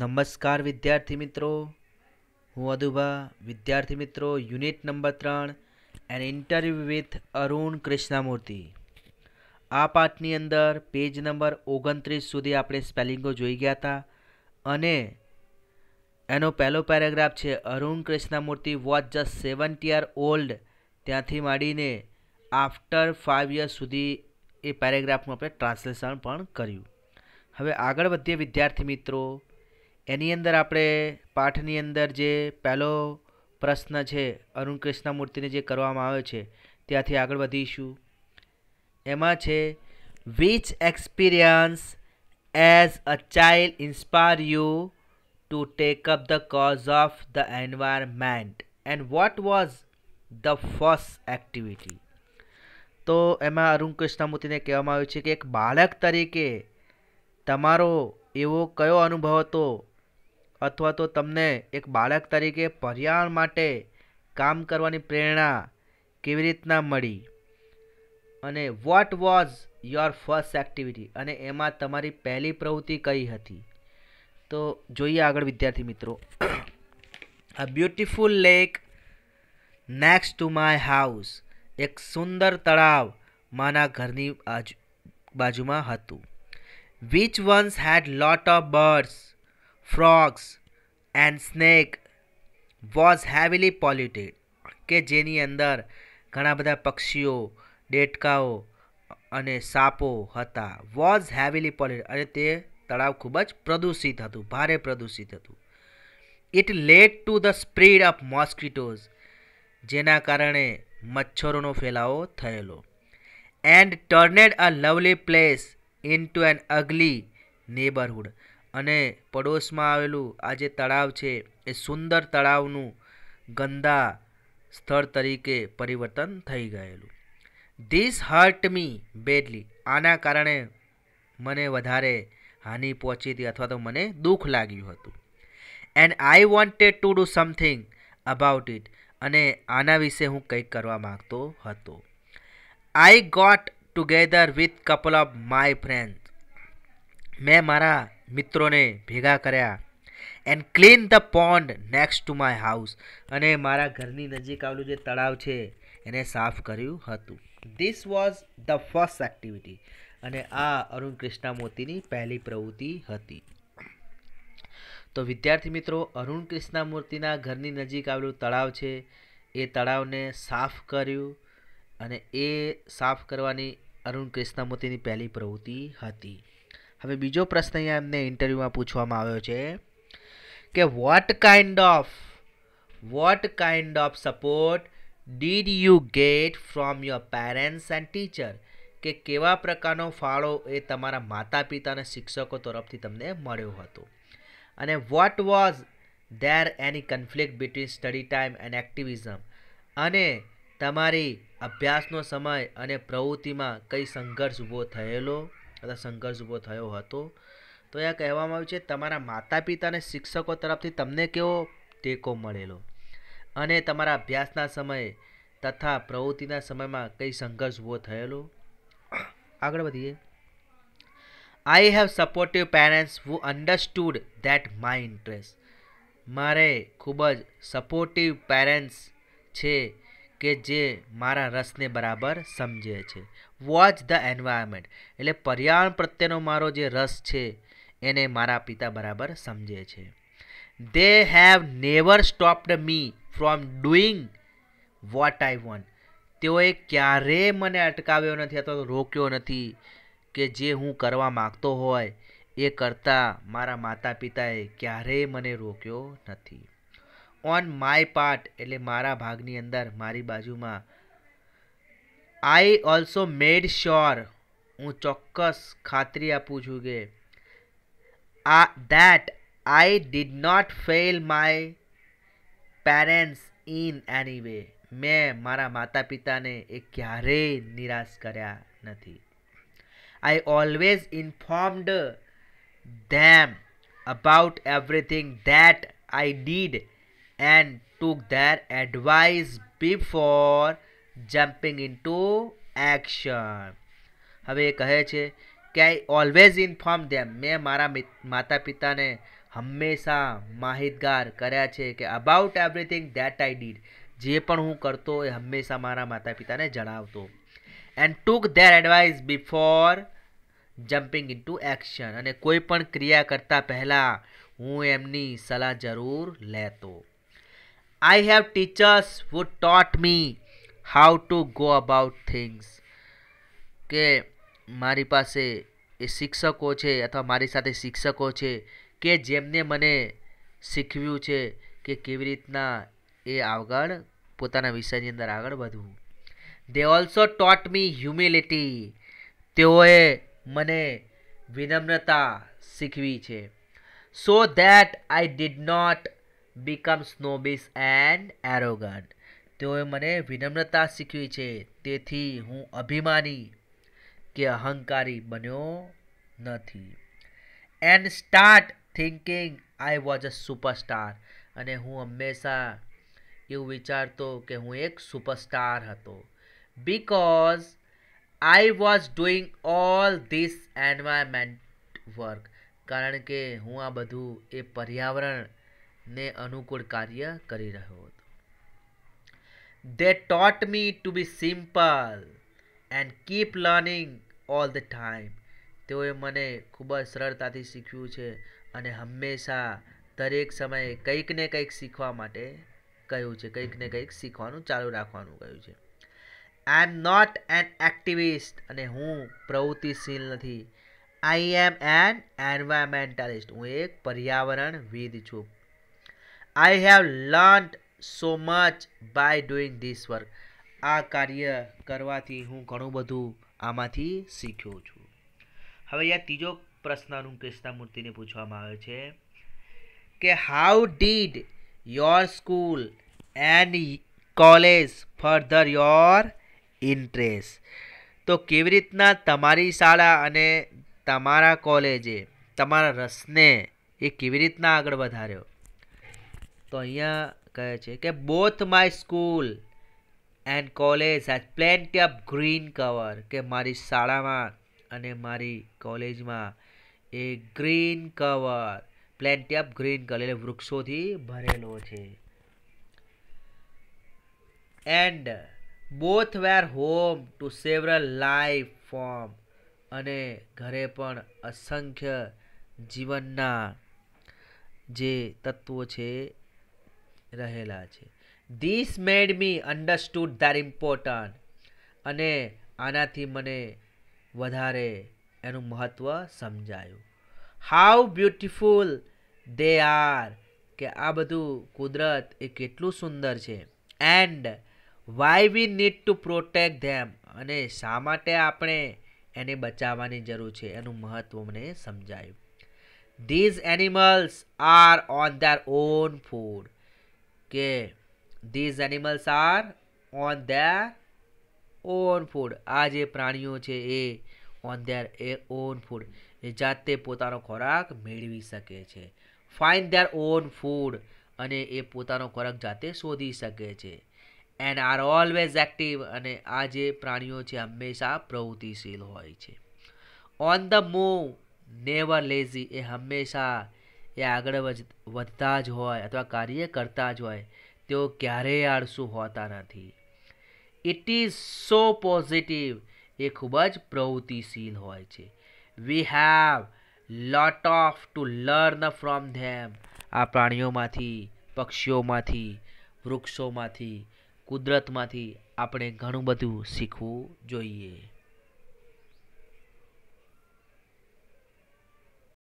નમસ્કાર વિદ્યાર્થી મિત્રો હું અધુભા વિદ્યાર્થી મિત્રો યુનિટ નંબર ત્રણ an interview with Arun Krishnamurthy આ પાઠની અંદર પેજ નંબર ઓગણત્રીસ સુધી આપણે સ્પેલિંગો જોઈ ગયા હતા અને એનો પહેલો પેરેગ્રાફ છે Arun Krishnamurthy was just seventy year old ત્યાંથી માંડીને આફ્ટર ફાઇવ યર સુધી એ પેરેગ્રાફનું આપણે ટ્રાન્સલેશન પણ કર્યું હવે આગળ વધીએ વિદ્યાર્થી મિત્રો એની અંદર આપણે પાઠની અંદર જે પહેલો પ્રશ્ન છે અરુણ કૃષ્ણમૂર્તિને જે કરવામાં આવ્યો છે ત્યાંથી આગળ વધીશું એમાં છે which experience as a child inspire you to take up the cause of the environment and what was the first activity તો એમાં અરુણ કૃષ્ણમૂર્તિને કહેવામાં આવ્યું છે કે એક બાળક તરીકે તમારો એવો કયો અનુભવ હતો અથવા તો તમને એક બાળક તરીકે પર્યાવરણ માટે કામ કરવાની પ્રેરણા કેવી રીતના મળી અને what was your first activity અને એમાં તમારી પહેલી પ્રવૃત્તિ કઈ હતી તો જોઈએ આગળ વિદ્યાર્થી મિત્રો આ beautiful lake next to my house એક સુંદર તળાવ માના ઘરની બાજુ બાજુમાં હતું which once had lot of birds frogs and snake was heavily polluted કે જેની અંદર ઘણા બધા પક્ષીઓ ડેટકાઓ અને સાપો હતા વોઝ હેવીલી પોલ્યુટેડ અને તે તળાવ ખૂબ જ પ્રદૂષિત હતું ભારે પ્રદૂષિત હતું it led to the spread of mosquitoes જેના કારણે મચ્છરોનો ફેલાવો થયેલો and turned a lovely place into an ugly neighbourhood અને પડોશમાં આવેલું આ જે તળાવ છે એ સુંદર તળાવનું ગંદા સ્થળ તરીકે પરિવર્તન થઈ ગયેલું ધીસ હર્ટ મી બેડલી આના કારણે મને વધારે હાનિ પહોંચી હતી અથવા તો મને દુઃખ લાગ્યું હતું and I wanted to do something about it અને આના વિશે હું કંઈક કરવા માગતો હતો I got together with couple of my friend મેં મારા મિત્રોને ભેગા કર્યા and clean the pond next to my house અને મારા ઘરની નજીક આવેલું જે તળાવ છે એને સાફ કર્યું હતું this was the first activity અને આ અરુણ કૃષ્ણામૂર્તિની પહેલી પ્રવૃત્તિ હતી તો વિદ્યાર્થી મિત્રો અરુણ કૃષ્ણામૂર્તિના ઘરની નજીક આવેલું તળાવ છે એ તળાવને સાફ કર્યું અને એ સાફ કરવાની અરુણ કૃષ્ણામૂર્તિની પહેલી પ્રવૃત્તિ હતી હવે બીજો પ્રશ્ન અહીંયા એમને ઇન્ટરવ્યૂમાં પૂછવામાં આવ્યો છે કે what kind of what kind of support did you get from your parents and teacher કે કેવા પ્રકારનો ફાળો એ તમારા માતા પિતા અને શિક્ષકો તરફથી તમને મળ્યો હતો અને what was there any conflict between study time and activism અને તમારી અભ્યાસનો સમય અને પ્રવૃત્તિમાં કઈ સંઘર્ષ ઊભો થયેલો તથા સંઘર્ષ ઊભો થયો હતો તો એ કહેવામાં આવ્યું છે તમારા માતા પિતા અને શિક્ષકો તરફથી તમને કેવો ટેકો મળેલો અને તમારા અભ્યાસના સમયે તથા પ્રવૃત્તિના સમયમાં કઈ સંઘર્ષ ઊભો થયેલો આગળ વધીએ I have supportive parents who understood that my interest મારે ખૂબ જ સપોર્ટિવ પેરેન્ટ્સ છે કે જે મારા રસને બરાબર સમજે છે વોચ ધ એન્વાયરમેન્ટ એટલે પર્યાવરણ પ્રત્યેનો મારો જે રસ છે એને મારા પિતા બરાબર સમજે છે they have never stopped me from doing what I want તેઓએ ક્યારેય મને અટકાવ્યો નથી અથવા રોક્યો નથી કે જે હું કરવા માગતો હોય એ કરતાં મારા માતા પિતાએ ક્યારેય મને રોક્યો નથી ઓન માય પાર્ટ એટલે મારા ભાગની અંદર મારી બાજુમાં આઈ ઓલ્સો મેડ શ્યોર હું ચોક્કસ ખાતરી આપું છું કે આ that I did not fail my parents in any way મેં મારા માતા પિતાને એ ક્યારેય નિરાશ કર્યા નથી I always informed them about everything that I did and took their advice before jumping into action હવે કહે છે કે આઈ ઓલવેઝ ઇન્ફોર્મ ધેમ મેં મારા માતા પિતાને હંમેશા માહિતગાર કર્યા છે કે about everything that I did જે પણ હું કરતો એ હંમેશા મારા માતા પિતાને જણાવતો and took their advice before jumping into action અને કોઈ પણ ક્રિયા કરતાં પહેલાં હું એમની સલાહ જરૂર લેતો I have teachers who taught me how to go about things કે મારી પાસે એ શિક્ષકો છે અથવા મારી સાથે શિક્ષકો છે કે જેમને મને શીખવ્યું છે કે કેવી રીતના એ આગળ પોતાના વિષયની અંદર આગળ વધવું દે ઓલ્સો ટોટ મી હ્યુમિલિટી તેઓએ મને વિનમ્રતા શીખવી છે so that I did not become snobbish and arrogant તેઓએ મને વિનમ્રતા શીખવી છે તેથી હું અભિમાની કે અહંકારી બન્યો નથી and start thinking I was a superstar અને હું હંમેશા એવું વિચારતો કે હું એક સુપરસ્ટાર હતો because I was doing all this environment work કારણ કે હું આ બધું એ પર્યાવરણ ને અનુકૂળ કાર્ય કરી રહ્યો હતો they taught me to be simple and keep learning all the time તેઓએ મને ખૂબ જ સરળતાથી શીખ્યું છે અને હંમેશા દરેક સમયે કંઈક ને કંઈક શીખવા માટે કહ્યું છે કંઈક ને કંઈક શીખવાનું ચાલુ રાખવાનું કહ્યું છે I am not an activist અને હું પ્રવૃત્તિશીલ નથી આઈ એમ એન એન્વાયરમેન્ટાલિસ્ટ હું એક પર્યાવરણવિદ છું I have learned so much by doing this work આ કાર્ય કરવાથી હું ઘણું બધું આમાંથી શીખ્યો છું હવે યાર ત્રીજો પ્રશ્નનું અરુણ કૃષ્ણમૂર્તિને પૂછવામાં આવે છે કે how did your school and college further your interest તો કેવી રીતના તમારી શાળા અને તમારા કોલેજે તમારા રસને એ કેવી રીતના આગળ વધાર્યો તો અહીંયા કહે છે કે both my school and college has plenty of green cover કે મારી શાળામાં અને મારી કોલેજમાં એ green cover plenty of green colour એટલે વૃક્ષોથી ભરેલો છે and both were home to several life form અને ઘરે પણ અસંખ્ય જીવનના જે તત્વો છે રહેલા છે this made me understood their important અને આનાથી મને વધારે એનું મહત્ત્વ સમજાયું how beautiful they R K આ બધું કુદરત એ કેટલું સુંદર છે and why we need to protect them અને શા માટે આપણે એને બચાવવાની જરૂર છે એનું મહત્ત્વ મને સમજાયું these animals are on their own food કે these animals are on their own food આ જે પ્રાણીઓ છે એ ઓન ધેર એ ઓન ફૂડ એ જાતે પોતાનો ખોરાક મેળવી શકે છે ફાઇન ધેર ઓન ફૂડ અને એ પોતાનો ખોરાક જાતે શોધી શકે છે એન્ડ આર ઓલવેઝ એક્ટિવ અને આ જે પ્રાણીઓ છે હંમેશા પ્રવૃત્તિશીલ હોય છે on the move never lazy એ હંમેશા એ આગળ વધતા જ હોય અથવા કાર્ય કરતા જ હોય તેઓ ક્યારેય આળસુ હોતા નથી ઇટ ઇઝ સો પોઝિટિવ એ ખૂબ જ પ્રવૃત્તિશીલ હોય છે we have lot of to learn from them આ પ્રાણીઓમાંથી પક્ષીઓમાંથી વૃક્ષોમાંથી કુદરતમાંથી આપણે ઘણું બધું શીખવું જોઈએ